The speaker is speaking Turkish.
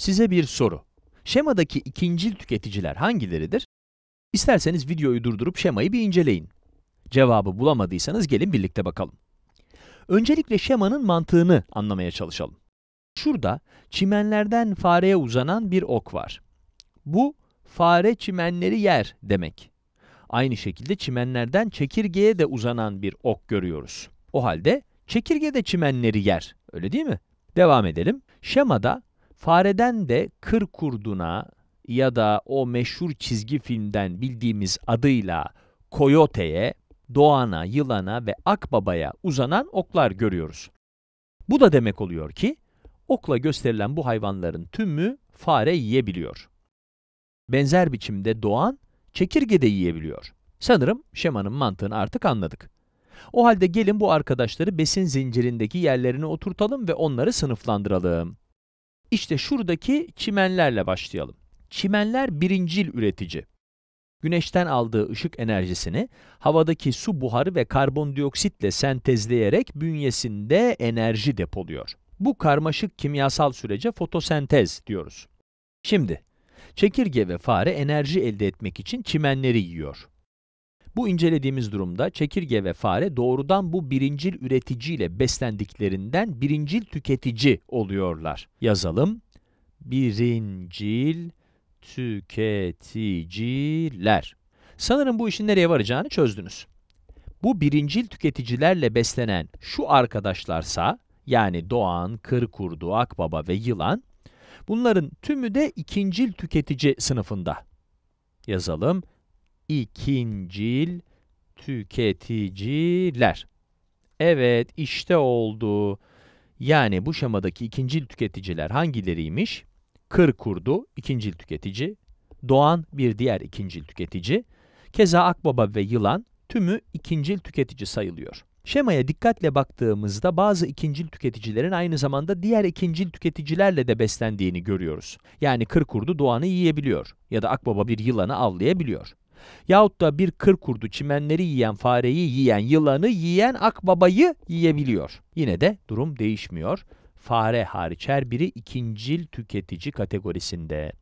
Size bir soru. Şemadaki ikincil tüketiciler hangileridir? İsterseniz videoyu durdurup şemayı bir inceleyin. Cevabı bulamadıysanız gelin birlikte bakalım. Öncelikle şemanın mantığını anlamaya çalışalım. Şurada çimenlerden fareye uzanan bir ok var. Bu fare çimenleri yer demek. Aynı şekilde çimenlerden çekirgeye de uzanan bir ok görüyoruz. O halde çekirge de çimenleri yer, öyle değil mi? Devam edelim. Şemada Fareden de kır kurduna ya da o meşhur çizgi filmden bildiğimiz adıyla koyoteye, doğana, yılana ve akbabaya uzanan oklar görüyoruz. Bu da demek oluyor ki, okla gösterilen bu hayvanların tümü fare yiyebiliyor. Benzer biçimde doğan, çekirge de yiyebiliyor. Sanırım şemanın mantığını artık anladık. O halde gelin bu arkadaşları besin zincirindeki yerlerine oturtalım ve onları sınıflandıralım. İşte şuradaki çimenlerle başlayalım. Çimenler birincil üretici. Güneşten aldığı ışık enerjisini havadaki su buharı ve karbondioksitle sentezleyerek bünyesinde enerji depoluyor. Bu karmaşık kimyasal sürece fotosentez diyoruz. Şimdi, çekirge ve fare enerji elde etmek için çimenleri yiyor. Bu incelediğimiz durumda çekirge ve fare doğrudan bu birincil üreticiyle beslendiklerinden birincil tüketici oluyorlar. Yazalım. Birincil tüketiciler. Sanırım bu işin nereye varacağını çözdünüz. Bu birincil tüketicilerle beslenen şu arkadaşlarsa, yani doğan, kırkurdu, akbaba ve yılan, bunların tümü de ikincil tüketici sınıfında. Yazalım, ikincil tüketiciler. Evet işte oldu. Yani bu şemadaki ikincil tüketiciler hangileriymiş? Kır kurdu ikincil tüketici, Doğan bir diğer ikincil tüketici, keza akbaba ve yılan tümü ikincil tüketici sayılıyor. Şemaya dikkatle baktığımızda bazı ikincil tüketicilerin aynı zamanda diğer ikincil tüketicilerle de beslendiğini görüyoruz. Yani kır kurdu doğanı yiyebiliyor ya da akbaba bir yılanı avlayabiliyor. Yahut da bir kır kurdu çimenleri yiyen fareyi yiyen yılanı yiyen akbabayı yiyebiliyor. Yine de durum değişmiyor. Fare hariç her biri ikincil tüketici kategorisinde.